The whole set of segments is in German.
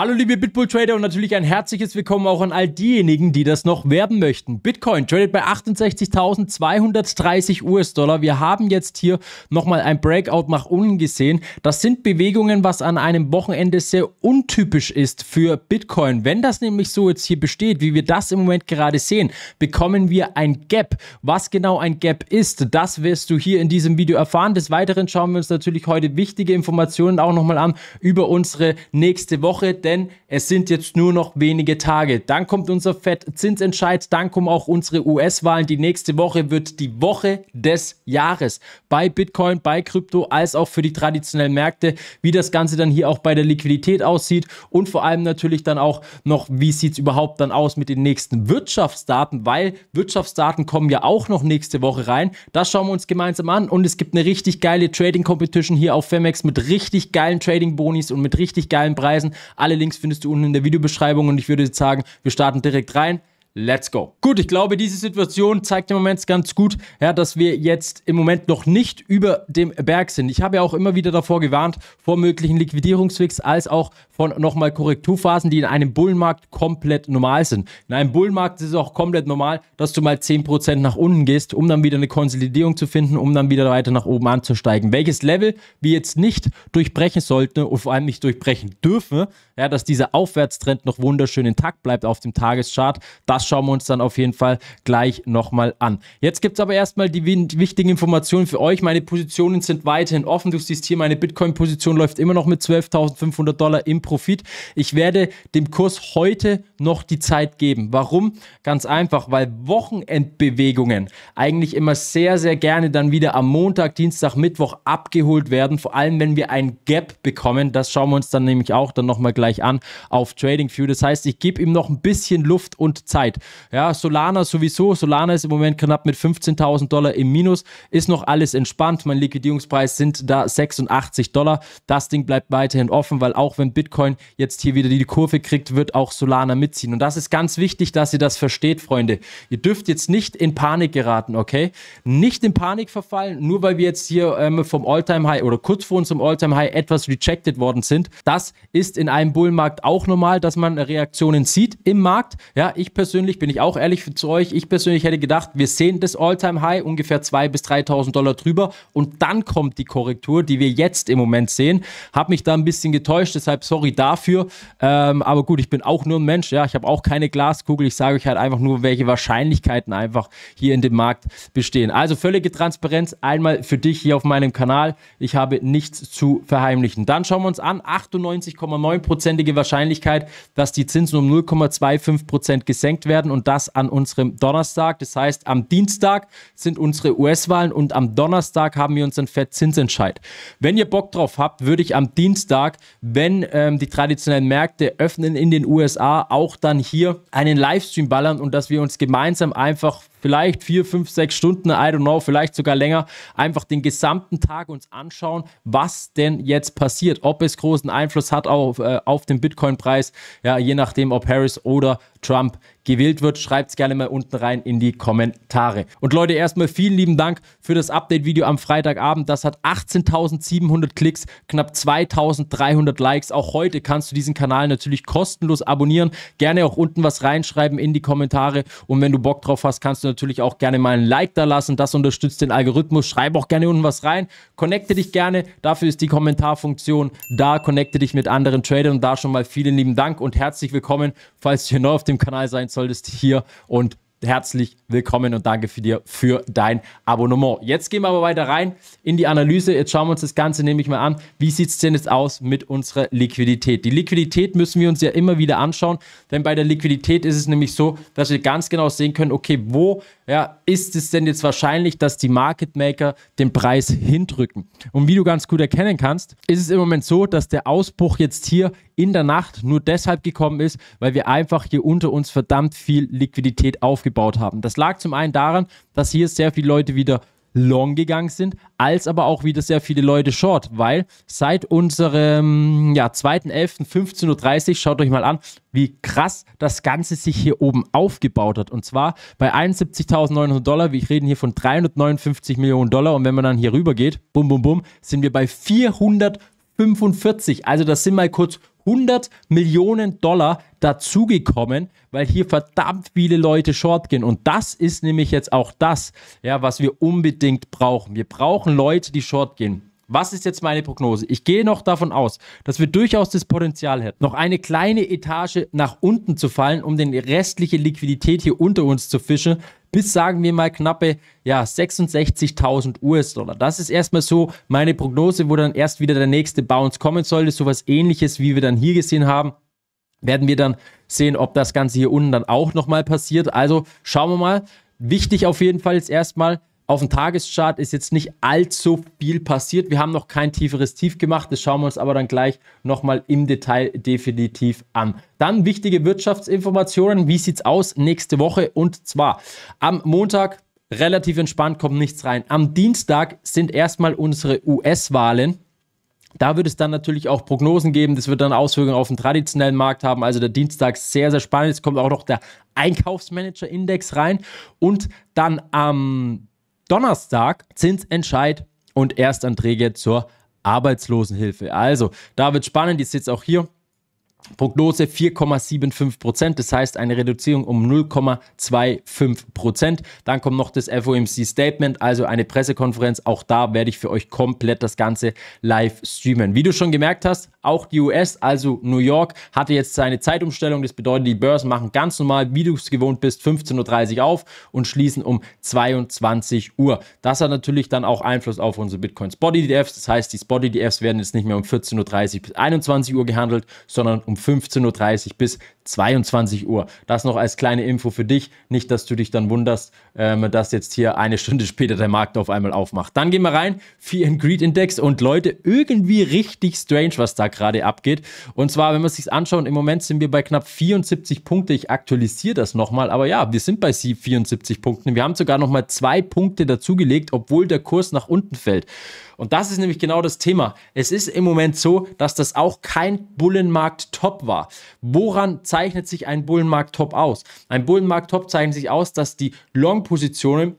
Hallo liebe Bitbull Trader und natürlich ein herzliches Willkommen auch an all diejenigen, die das noch werben möchten. Bitcoin tradet bei 68.230 US-Dollar. Wir haben jetzt hier nochmal ein Breakout nach unten gesehen. Das sind Bewegungen, was an einem Wochenende sehr untypisch ist für Bitcoin. Wenn das nämlich so jetzt hier besteht, wie wir das im Moment gerade sehen, bekommen wir ein Gap. Was genau ein Gap ist, das wirst du hier in diesem Video erfahren. Des Weiteren schauen wir uns natürlich heute wichtige Informationen auch nochmal an über unsere nächste Woche denn es sind jetzt nur noch wenige Tage. Dann kommt unser FED-Zinsentscheid, dann kommen auch unsere US-Wahlen. Die nächste Woche wird die Woche des Jahres bei Bitcoin, bei Krypto, als auch für die traditionellen Märkte, wie das Ganze dann hier auch bei der Liquidität aussieht und vor allem natürlich dann auch noch, wie sieht es überhaupt dann aus mit den nächsten Wirtschaftsdaten, weil Wirtschaftsdaten kommen ja auch noch nächste Woche rein. Das schauen wir uns gemeinsam an und es gibt eine richtig geile Trading Competition hier auf Femex mit richtig geilen Trading Bonis und mit richtig geilen Preisen. Alle Links findest du unten in der Videobeschreibung und ich würde jetzt sagen, wir starten direkt rein. Let's go. Gut, ich glaube, diese Situation zeigt im Moment ganz gut, ja, dass wir jetzt im Moment noch nicht über dem Berg sind. Ich habe ja auch immer wieder davor gewarnt, vor möglichen Liquidierungsfix, als auch von nochmal Korrekturphasen, die in einem Bullenmarkt komplett normal sind. In einem Bullenmarkt ist es auch komplett normal, dass du mal 10% nach unten gehst, um dann wieder eine Konsolidierung zu finden, um dann wieder weiter nach oben anzusteigen. Welches Level wir jetzt nicht durchbrechen sollten und vor allem nicht durchbrechen dürfen, ja, dass dieser Aufwärtstrend noch wunderschön intakt bleibt auf dem Tageschart, das schauen wir uns dann auf jeden Fall gleich nochmal an. Jetzt gibt es aber erstmal die wichtigen Informationen für euch. Meine Positionen sind weiterhin offen. Du siehst hier, meine Bitcoin-Position läuft immer noch mit 12.500 Dollar im Profit. Ich werde dem Kurs heute noch die Zeit geben. Warum? Ganz einfach, weil Wochenendbewegungen eigentlich immer sehr, sehr gerne dann wieder am Montag, Dienstag, Mittwoch abgeholt werden. Vor allem, wenn wir ein Gap bekommen. Das schauen wir uns dann nämlich auch dann nochmal gleich an auf Trading View. Das heißt, ich gebe ihm noch ein bisschen Luft und Zeit. Zeit. Ja, Solana sowieso. Solana ist im Moment knapp mit 15.000 Dollar im Minus. Ist noch alles entspannt. Mein Liquidierungspreis sind da 86 Dollar. Das Ding bleibt weiterhin offen, weil auch wenn Bitcoin jetzt hier wieder die Kurve kriegt, wird auch Solana mitziehen. Und das ist ganz wichtig, dass ihr das versteht, Freunde. Ihr dürft jetzt nicht in Panik geraten, okay? Nicht in Panik verfallen, nur weil wir jetzt hier ähm, vom Alltime high oder kurz vor unserem Alltime high etwas rejected worden sind. Das ist in einem Bullmarkt auch normal, dass man Reaktionen sieht im Markt. Ja, ich persönlich persönlich, bin ich auch ehrlich zu euch, ich persönlich hätte gedacht, wir sehen das All-Time-High ungefähr 2.000 bis 3.000 Dollar drüber und dann kommt die Korrektur, die wir jetzt im Moment sehen. Habe mich da ein bisschen getäuscht, deshalb sorry dafür. Ähm, aber gut, ich bin auch nur ein Mensch, ja, ich habe auch keine Glaskugel. Ich sage euch halt einfach nur, welche Wahrscheinlichkeiten einfach hier in dem Markt bestehen. Also völlige Transparenz einmal für dich hier auf meinem Kanal. Ich habe nichts zu verheimlichen. Dann schauen wir uns an, 98,9%ige Wahrscheinlichkeit, dass die Zinsen um 0,25% gesenkt werden werden und das an unserem Donnerstag. Das heißt, am Dienstag sind unsere US-Wahlen und am Donnerstag haben wir unseren Fed-Zinsentscheid. Wenn ihr Bock drauf habt, würde ich am Dienstag, wenn ähm, die traditionellen Märkte öffnen in den USA, auch dann hier einen Livestream ballern und dass wir uns gemeinsam einfach vielleicht vier, fünf, sechs Stunden, I don't know, vielleicht sogar länger, einfach den gesamten Tag uns anschauen, was denn jetzt passiert, ob es großen Einfluss hat auf, äh, auf den Bitcoin-Preis, ja, je nachdem, ob Harris oder Trump gewählt wird. Schreibt es gerne mal unten rein in die Kommentare. Und Leute, erstmal vielen lieben Dank für das Update-Video am Freitagabend. Das hat 18.700 Klicks, knapp 2.300 Likes. Auch heute kannst du diesen Kanal natürlich kostenlos abonnieren. Gerne auch unten was reinschreiben in die Kommentare. Und wenn du Bock drauf hast, kannst du natürlich auch gerne mal ein Like da lassen. Das unterstützt den Algorithmus. Schreib auch gerne unten was rein. Connecte dich gerne. Dafür ist die Kommentarfunktion da. Connecte dich mit anderen Tradern. Und da schon mal vielen lieben Dank und herzlich willkommen, falls du hier neu auf dem Kanal sein solltest solltest hier und herzlich willkommen und danke für dir für dein Abonnement. Jetzt gehen wir aber weiter rein in die Analyse. Jetzt schauen wir uns das Ganze nämlich mal an. Wie sieht es denn jetzt aus mit unserer Liquidität? Die Liquidität müssen wir uns ja immer wieder anschauen, denn bei der Liquidität ist es nämlich so, dass wir ganz genau sehen können, okay, wo ja, ist es denn jetzt wahrscheinlich, dass die Market Maker den Preis hindrücken? Und wie du ganz gut erkennen kannst, ist es im Moment so, dass der Ausbruch jetzt hier in der Nacht nur deshalb gekommen ist, weil wir einfach hier unter uns verdammt viel Liquidität aufgebaut haben. Das lag zum einen daran, dass hier sehr viele Leute wieder long gegangen sind, als aber auch wieder sehr viele Leute short, weil seit unserem ja, 2.11. Uhr, schaut euch mal an, wie krass das Ganze sich hier oben aufgebaut hat. Und zwar bei 71.900 Dollar, wir reden hier von 359 Millionen Dollar und wenn man dann hier rüber geht, bum bum bum, sind wir bei 400 45. Also das sind mal kurz 100 Millionen Dollar dazugekommen, weil hier verdammt viele Leute short gehen. Und das ist nämlich jetzt auch das, ja, was wir unbedingt brauchen. Wir brauchen Leute, die short gehen. Was ist jetzt meine Prognose? Ich gehe noch davon aus, dass wir durchaus das Potenzial hätten, noch eine kleine Etage nach unten zu fallen, um den restliche Liquidität hier unter uns zu fischen, bis sagen wir mal knappe ja, 66.000 US-Dollar. Das ist erstmal so meine Prognose, wo dann erst wieder der nächste Bounce kommen sollte. So was ähnliches, wie wir dann hier gesehen haben. Werden wir dann sehen, ob das Ganze hier unten dann auch nochmal passiert. Also schauen wir mal. Wichtig auf jeden Fall jetzt erstmal, auf dem Tageschart ist jetzt nicht allzu viel passiert. Wir haben noch kein tieferes Tief gemacht. Das schauen wir uns aber dann gleich nochmal im Detail definitiv an. Dann wichtige Wirtschaftsinformationen. Wie sieht es aus nächste Woche? Und zwar am Montag relativ entspannt, kommt nichts rein. Am Dienstag sind erstmal unsere US-Wahlen. Da wird es dann natürlich auch Prognosen geben. Das wird dann Auswirkungen auf den traditionellen Markt haben. Also der Dienstag sehr, sehr spannend. Jetzt kommt auch noch der Einkaufsmanager-Index rein. Und dann am Donnerstag Zinsentscheid und Erstanträge zur Arbeitslosenhilfe. Also, da wird spannend. Ich sitze auch hier Prognose 4,75 Prozent, das heißt eine Reduzierung um 0,25 Prozent. Dann kommt noch das FOMC-Statement, also eine Pressekonferenz. Auch da werde ich für euch komplett das Ganze live streamen. Wie du schon gemerkt hast, auch die US, also New York, hatte jetzt seine Zeitumstellung. Das bedeutet, die Börsen machen ganz normal, wie du es gewohnt bist, 15.30 Uhr auf und schließen um 22 Uhr. Das hat natürlich dann auch Einfluss auf unsere Bitcoin Spot ETFs. Das heißt, die Spot ETFs werden jetzt nicht mehr um 14.30 Uhr bis 21 Uhr gehandelt, sondern um 15.30 Uhr bis 22 Uhr. Das noch als kleine Info für dich. Nicht, dass du dich dann wunderst, ähm, dass jetzt hier eine Stunde später der Markt auf einmal aufmacht. Dann gehen wir rein. Fear and Greed Index und Leute, irgendwie richtig strange, was da gerade abgeht. Und zwar, wenn wir es sich anschauen, im Moment sind wir bei knapp 74 Punkte. Ich aktualisiere das nochmal, aber ja, wir sind bei 74 Punkten. Wir haben sogar nochmal zwei Punkte dazugelegt, obwohl der Kurs nach unten fällt. Und das ist nämlich genau das Thema. Es ist im Moment so, dass das auch kein Bullenmarkt-Top war. Woran zeichnet sich ein Bullenmarkt-Top aus? Ein Bullenmarkt-Top zeichnet sich aus, dass die Long-Positionen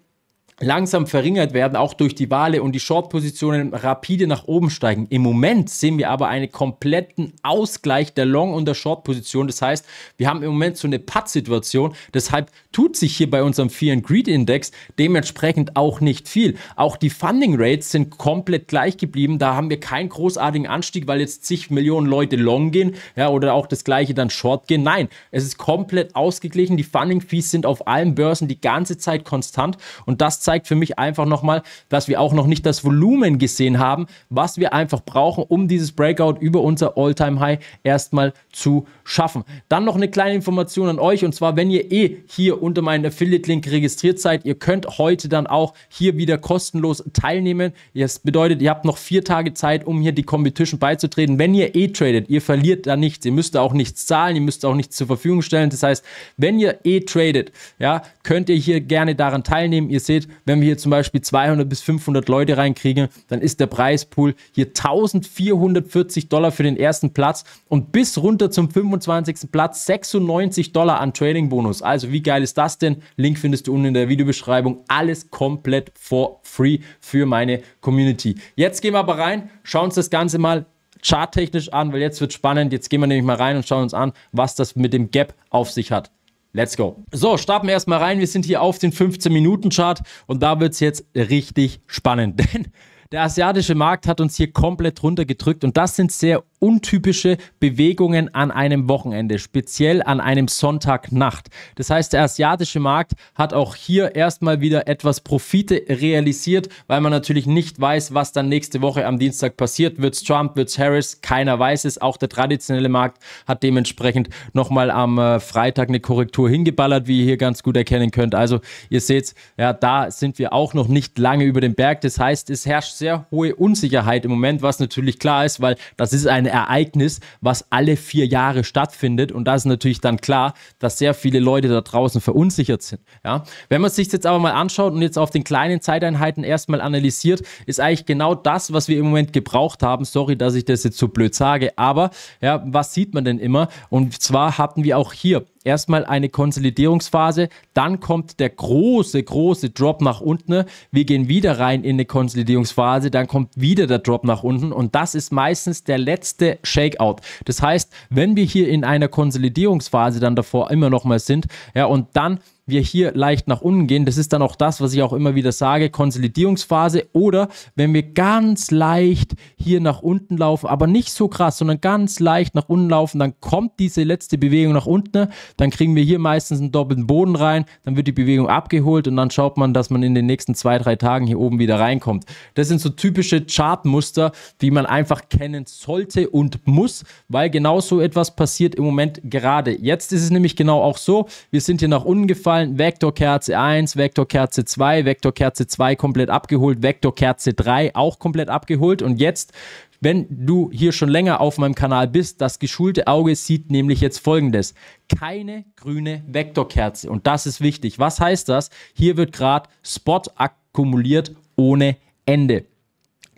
langsam verringert werden, auch durch die Wale und die Short-Positionen rapide nach oben steigen. Im Moment sehen wir aber einen kompletten Ausgleich der Long- und der Short-Position. Das heißt, wir haben im Moment so eine Putt-Situation. Deshalb tut sich hier bei unserem Fear and Greed Index dementsprechend auch nicht viel. Auch die Funding Rates sind komplett gleich geblieben. Da haben wir keinen großartigen Anstieg, weil jetzt zig Millionen Leute long gehen ja, oder auch das gleiche dann short gehen. Nein, es ist komplett ausgeglichen. Die Funding Fees sind auf allen Börsen die ganze Zeit konstant und das zeigt zeigt für mich einfach nochmal, dass wir auch noch nicht das Volumen gesehen haben, was wir einfach brauchen, um dieses Breakout über unser All-Time-High erstmal zu schaffen. Dann noch eine kleine Information an euch und zwar, wenn ihr eh hier unter meinen Affiliate-Link registriert seid, ihr könnt heute dann auch hier wieder kostenlos teilnehmen. Das bedeutet, ihr habt noch vier Tage Zeit, um hier die Competition beizutreten. Wenn ihr eh tradet, ihr verliert da nichts, ihr müsst auch nichts zahlen, ihr müsst auch nichts zur Verfügung stellen. Das heißt, wenn ihr eh tradet, ja, könnt ihr hier gerne daran teilnehmen. Ihr seht, wenn wir hier zum Beispiel 200 bis 500 Leute reinkriegen, dann ist der Preispool hier 1440 Dollar für den ersten Platz und bis runter zum 25. Platz 96 Dollar an Trading Bonus. Also wie geil ist das denn? Link findest du unten in der Videobeschreibung. Alles komplett for free für meine Community. Jetzt gehen wir aber rein, schauen uns das Ganze mal charttechnisch an, weil jetzt wird spannend. Jetzt gehen wir nämlich mal rein und schauen uns an, was das mit dem Gap auf sich hat. Let's go. So, starten wir erstmal rein. Wir sind hier auf den 15-Minuten-Chart und da wird es jetzt richtig spannend, denn der asiatische Markt hat uns hier komplett runtergedrückt und das sind sehr untypische Bewegungen an einem Wochenende, speziell an einem Sonntagnacht. Das heißt, der asiatische Markt hat auch hier erstmal wieder etwas Profite realisiert, weil man natürlich nicht weiß, was dann nächste Woche am Dienstag passiert. Wird es Trump, wird es Harris? Keiner weiß es. Auch der traditionelle Markt hat dementsprechend nochmal am äh, Freitag eine Korrektur hingeballert, wie ihr hier ganz gut erkennen könnt. Also ihr seht, ja, da sind wir auch noch nicht lange über dem Berg. Das heißt, es herrscht sehr hohe Unsicherheit im Moment, was natürlich klar ist, weil das ist eine Ereignis, was alle vier Jahre stattfindet. Und da ist natürlich dann klar, dass sehr viele Leute da draußen verunsichert sind. Ja? Wenn man sich jetzt aber mal anschaut und jetzt auf den kleinen Zeiteinheiten erstmal analysiert, ist eigentlich genau das, was wir im Moment gebraucht haben. Sorry, dass ich das jetzt so blöd sage, aber ja, was sieht man denn immer? Und zwar hatten wir auch hier erstmal eine Konsolidierungsphase, dann kommt der große, große Drop nach unten. Wir gehen wieder rein in eine Konsolidierungsphase, dann kommt wieder der Drop nach unten und das ist meistens der letzte Shakeout. Das heißt, wenn wir hier in einer Konsolidierungsphase dann davor immer noch mal sind, ja, und dann wir hier leicht nach unten gehen, das ist dann auch das, was ich auch immer wieder sage, Konsolidierungsphase oder wenn wir ganz leicht hier nach unten laufen, aber nicht so krass, sondern ganz leicht nach unten laufen, dann kommt diese letzte Bewegung nach unten, dann kriegen wir hier meistens einen doppelten Boden rein, dann wird die Bewegung abgeholt und dann schaut man, dass man in den nächsten zwei, drei Tagen hier oben wieder reinkommt. Das sind so typische Chartmuster, die man einfach kennen sollte und muss, weil genau so etwas passiert im Moment gerade. Jetzt ist es nämlich genau auch so, wir sind hier nach unten gefallen, Zahlen, Vektorkerze 1, Vektorkerze 2, Vektorkerze 2 komplett abgeholt, Vektorkerze 3 auch komplett abgeholt und jetzt wenn du hier schon länger auf meinem Kanal bist, das geschulte Auge sieht nämlich jetzt folgendes. Keine grüne Vektorkerze. Und das ist wichtig. Was heißt das? Hier wird gerade Spot akkumuliert ohne Ende.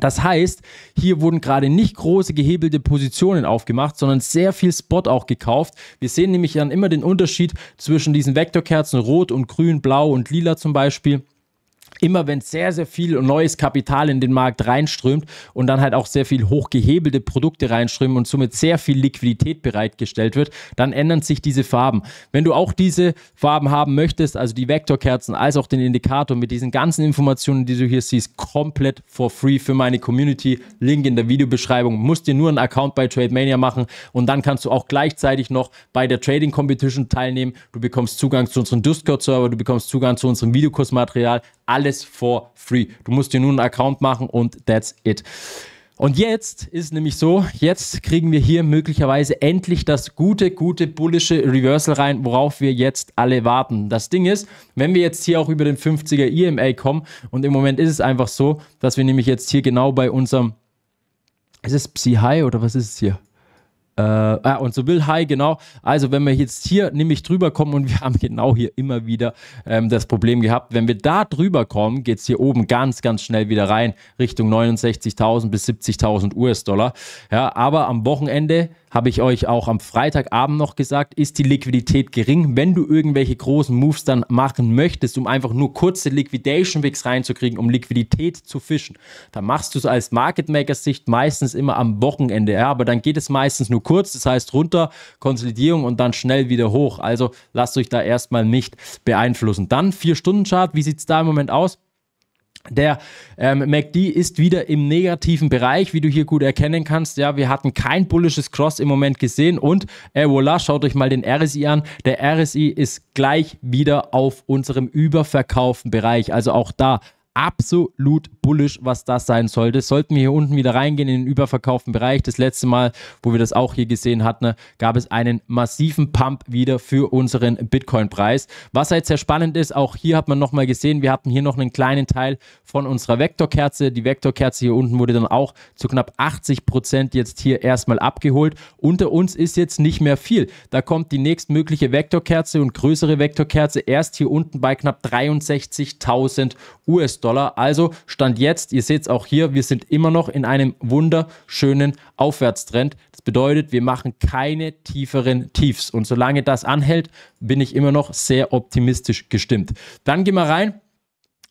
Das heißt, hier wurden gerade nicht große gehebelte Positionen aufgemacht, sondern sehr viel Spot auch gekauft. Wir sehen nämlich dann immer den Unterschied zwischen diesen Vektorkerzen rot und grün, blau und lila zum Beispiel immer wenn sehr, sehr viel neues Kapital in den Markt reinströmt und dann halt auch sehr viel hochgehebelte Produkte reinströmen und somit sehr viel Liquidität bereitgestellt wird, dann ändern sich diese Farben. Wenn du auch diese Farben haben möchtest, also die Vektorkerzen als auch den Indikator mit diesen ganzen Informationen, die du hier siehst, komplett for free für meine Community. Link in der Videobeschreibung. Musst dir nur einen Account bei TradeMania machen und dann kannst du auch gleichzeitig noch bei der Trading Competition teilnehmen. Du bekommst Zugang zu unserem Discord-Server, du bekommst Zugang zu unserem Videokursmaterial. Alles alles for free. Du musst dir nur einen Account machen und that's it. Und jetzt ist nämlich so, jetzt kriegen wir hier möglicherweise endlich das gute, gute, bullische Reversal rein, worauf wir jetzt alle warten. Das Ding ist, wenn wir jetzt hier auch über den 50er EMA kommen und im Moment ist es einfach so, dass wir nämlich jetzt hier genau bei unserem, ist es Psi High oder was ist es hier? Äh, ah, und so Will High, genau. Also, wenn wir jetzt hier nämlich drüber kommen und wir haben genau hier immer wieder ähm, das Problem gehabt, wenn wir da drüber kommen, geht es hier oben ganz, ganz schnell wieder rein Richtung 69.000 bis 70.000 US-Dollar. Ja, aber am Wochenende habe ich euch auch am Freitagabend noch gesagt, ist die Liquidität gering. Wenn du irgendwelche großen Moves dann machen möchtest, um einfach nur kurze Liquidation Wicks reinzukriegen, um Liquidität zu fischen, dann machst du es als Market Maker Sicht meistens immer am Wochenende. Ja, aber dann geht es meistens nur nur kurz, das heißt runter, Konsolidierung und dann schnell wieder hoch. Also lasst euch da erstmal nicht beeinflussen. Dann 4-Stunden-Chart, wie sieht es da im Moment aus? Der ähm, MACD ist wieder im negativen Bereich, wie du hier gut erkennen kannst. Ja, wir hatten kein bullisches Cross im Moment gesehen und äh, voilà, schaut euch mal den RSI an. Der RSI ist gleich wieder auf unserem überverkauften Bereich. Also auch da absolut bullisch, was das sein sollte. Sollten wir hier unten wieder reingehen in den überverkauften Bereich, das letzte Mal, wo wir das auch hier gesehen hatten, gab es einen massiven Pump wieder für unseren Bitcoin-Preis. Was jetzt sehr spannend ist, auch hier hat man nochmal gesehen, wir hatten hier noch einen kleinen Teil von unserer Vektorkerze. Die Vektorkerze hier unten wurde dann auch zu knapp 80% Prozent jetzt hier erstmal abgeholt. Unter uns ist jetzt nicht mehr viel. Da kommt die nächstmögliche Vektorkerze und größere Vektorkerze erst hier unten bei knapp 63.000 US-Dollar. US-Dollar. Also Stand jetzt, ihr seht es auch hier, wir sind immer noch in einem wunderschönen Aufwärtstrend. Das bedeutet, wir machen keine tieferen Tiefs. Und solange das anhält, bin ich immer noch sehr optimistisch gestimmt. Dann gehen wir rein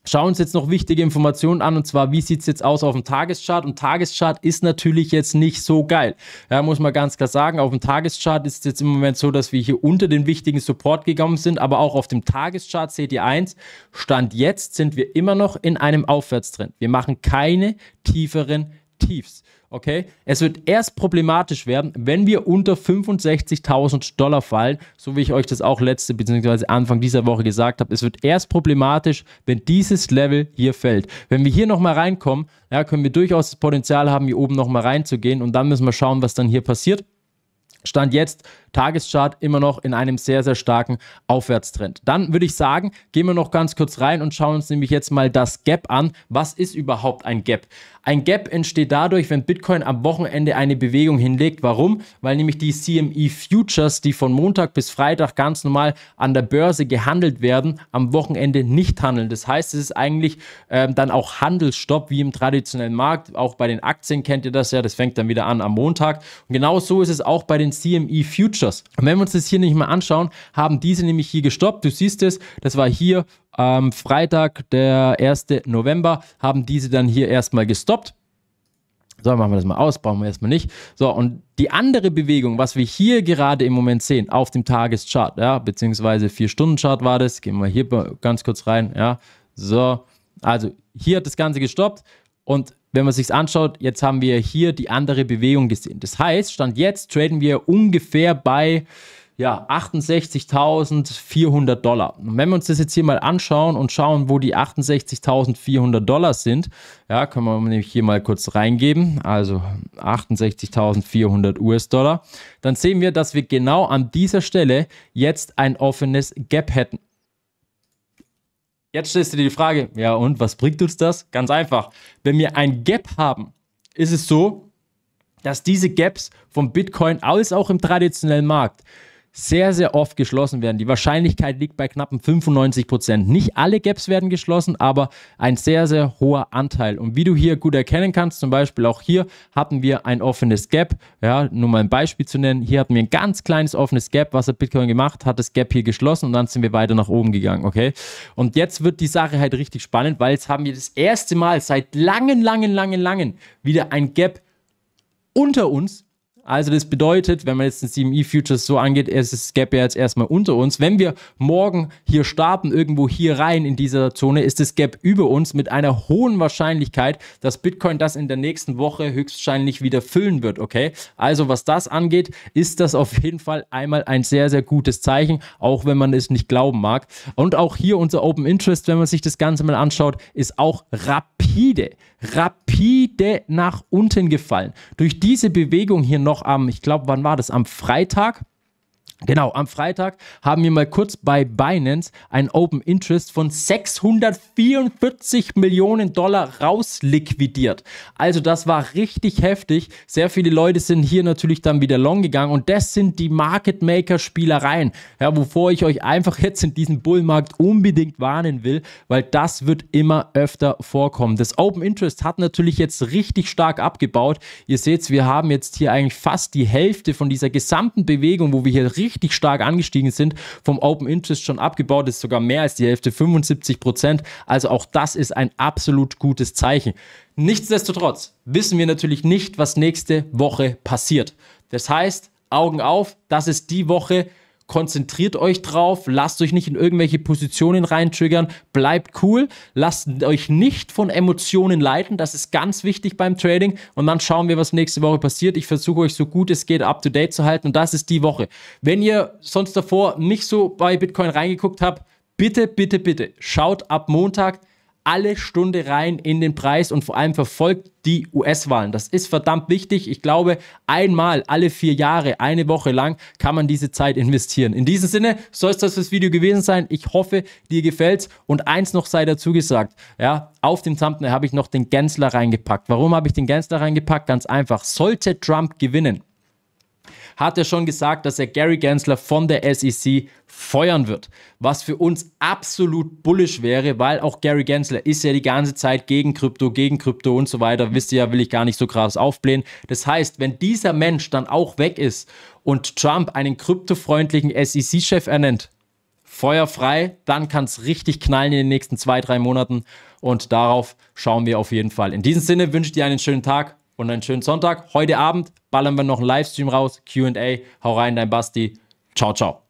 Schauen uns jetzt noch wichtige Informationen an, und zwar, wie sieht es jetzt aus auf dem Tageschart? Und Tageschart ist natürlich jetzt nicht so geil. Ja, muss man ganz klar sagen, auf dem Tageschart ist es jetzt im Moment so, dass wir hier unter den wichtigen Support gekommen sind, aber auch auf dem Tageschart seht ihr eins, Stand jetzt sind wir immer noch in einem Aufwärtstrend. Wir machen keine tieferen Tiefs. Okay? Es wird erst problematisch werden, wenn wir unter 65.000 Dollar fallen, so wie ich euch das auch letzte bzw. Anfang dieser Woche gesagt habe. Es wird erst problematisch, wenn dieses Level hier fällt. Wenn wir hier nochmal reinkommen, ja, können wir durchaus das Potenzial haben, hier oben nochmal reinzugehen und dann müssen wir schauen, was dann hier passiert. Stand jetzt Tageschart immer noch in einem sehr, sehr starken Aufwärtstrend. Dann würde ich sagen, gehen wir noch ganz kurz rein und schauen uns nämlich jetzt mal das Gap an. Was ist überhaupt ein Gap? Ein Gap entsteht dadurch, wenn Bitcoin am Wochenende eine Bewegung hinlegt. Warum? Weil nämlich die CME Futures, die von Montag bis Freitag ganz normal an der Börse gehandelt werden, am Wochenende nicht handeln. Das heißt, es ist eigentlich ähm, dann auch Handelsstopp wie im traditionellen Markt. Auch bei den Aktien kennt ihr das ja. Das fängt dann wieder an am Montag. Und genau so ist es auch bei den CME Futures. Features. Und wenn wir uns das hier nicht mal anschauen, haben diese nämlich hier gestoppt. Du siehst es, das war hier am Freitag, der 1. November, haben diese dann hier erstmal gestoppt. So, machen wir das mal aus, brauchen wir erstmal nicht. So, und die andere Bewegung, was wir hier gerade im Moment sehen, auf dem Tageschart, ja, beziehungsweise 4-Stunden-Chart war das, gehen wir hier ganz kurz rein, ja, so, also hier hat das Ganze gestoppt und wenn man sich anschaut, jetzt haben wir hier die andere Bewegung gesehen. Das heißt, Stand jetzt traden wir ungefähr bei ja, 68.400 Dollar. Und wenn wir uns das jetzt hier mal anschauen und schauen, wo die 68.400 Dollar sind, ja, können wir nämlich hier mal kurz reingeben, also 68.400 US-Dollar, dann sehen wir, dass wir genau an dieser Stelle jetzt ein offenes Gap hätten. Jetzt stellst du dir die Frage, ja und, was bringt uns das? Ganz einfach, wenn wir ein Gap haben, ist es so, dass diese Gaps vom Bitcoin als auch im traditionellen Markt sehr, sehr oft geschlossen werden. Die Wahrscheinlichkeit liegt bei knappen 95 Prozent. Nicht alle Gaps werden geschlossen, aber ein sehr, sehr hoher Anteil. Und wie du hier gut erkennen kannst, zum Beispiel auch hier hatten wir ein offenes Gap. Ja, nur mal ein Beispiel zu nennen. Hier hatten wir ein ganz kleines offenes Gap. Was hat Bitcoin gemacht? Hat das Gap hier geschlossen und dann sind wir weiter nach oben gegangen. Okay. Und jetzt wird die Sache halt richtig spannend, weil jetzt haben wir das erste Mal seit langen, langen, langen, langen wieder ein Gap unter uns also das bedeutet, wenn man jetzt den CME Futures so angeht, ist das Gap ja jetzt erstmal unter uns. Wenn wir morgen hier starten, irgendwo hier rein in dieser Zone, ist das Gap über uns mit einer hohen Wahrscheinlichkeit, dass Bitcoin das in der nächsten Woche höchstwahrscheinlich wieder füllen wird, okay? Also was das angeht, ist das auf jeden Fall einmal ein sehr, sehr gutes Zeichen, auch wenn man es nicht glauben mag. Und auch hier unser Open Interest, wenn man sich das Ganze mal anschaut, ist auch rapide, rapide nach unten gefallen. Durch diese Bewegung hier noch noch am, ich glaube, wann war das? Am Freitag Genau, am Freitag haben wir mal kurz bei Binance ein Open Interest von 644 Millionen Dollar rausliquidiert. Also das war richtig heftig. Sehr viele Leute sind hier natürlich dann wieder long gegangen und das sind die Market Maker Spielereien, ja, wovor ich euch einfach jetzt in diesem Bullmarkt unbedingt warnen will, weil das wird immer öfter vorkommen. Das Open Interest hat natürlich jetzt richtig stark abgebaut. Ihr seht, wir haben jetzt hier eigentlich fast die Hälfte von dieser gesamten Bewegung, wo wir hier richtig richtig stark angestiegen sind, vom Open Interest schon abgebaut ist, sogar mehr als die Hälfte, 75 Prozent. Also auch das ist ein absolut gutes Zeichen. Nichtsdestotrotz wissen wir natürlich nicht, was nächste Woche passiert. Das heißt, Augen auf, das ist die Woche, konzentriert euch drauf, lasst euch nicht in irgendwelche Positionen reintriggern, bleibt cool, lasst euch nicht von Emotionen leiten, das ist ganz wichtig beim Trading und dann schauen wir, was nächste Woche passiert. Ich versuche euch so gut es geht up to date zu halten und das ist die Woche. Wenn ihr sonst davor nicht so bei Bitcoin reingeguckt habt, bitte, bitte, bitte schaut ab Montag alle Stunde rein in den Preis und vor allem verfolgt die US-Wahlen. Das ist verdammt wichtig. Ich glaube, einmal alle vier Jahre, eine Woche lang, kann man diese Zeit investieren. In diesem Sinne soll es das fürs Video gewesen sein. Ich hoffe, dir gefällt's. Und eins noch sei dazu gesagt, ja, auf dem Thumbnail habe ich noch den Gensler reingepackt. Warum habe ich den Gensler reingepackt? Ganz einfach. Sollte Trump gewinnen, hat er schon gesagt, dass er Gary Gensler von der SEC feuern wird, was für uns absolut bullisch wäre, weil auch Gary Gensler ist ja die ganze Zeit gegen Krypto, gegen Krypto und so weiter, wisst ihr ja, will ich gar nicht so krass aufblähen. Das heißt, wenn dieser Mensch dann auch weg ist und Trump einen kryptofreundlichen SEC-Chef ernennt, feuerfrei, dann kann es richtig knallen in den nächsten zwei, drei Monaten und darauf schauen wir auf jeden Fall. In diesem Sinne wünsche ich dir einen schönen Tag und einen schönen Sonntag. Heute Abend ballern wir noch einen Livestream raus. QA. Hau rein, dein Basti. Ciao, ciao.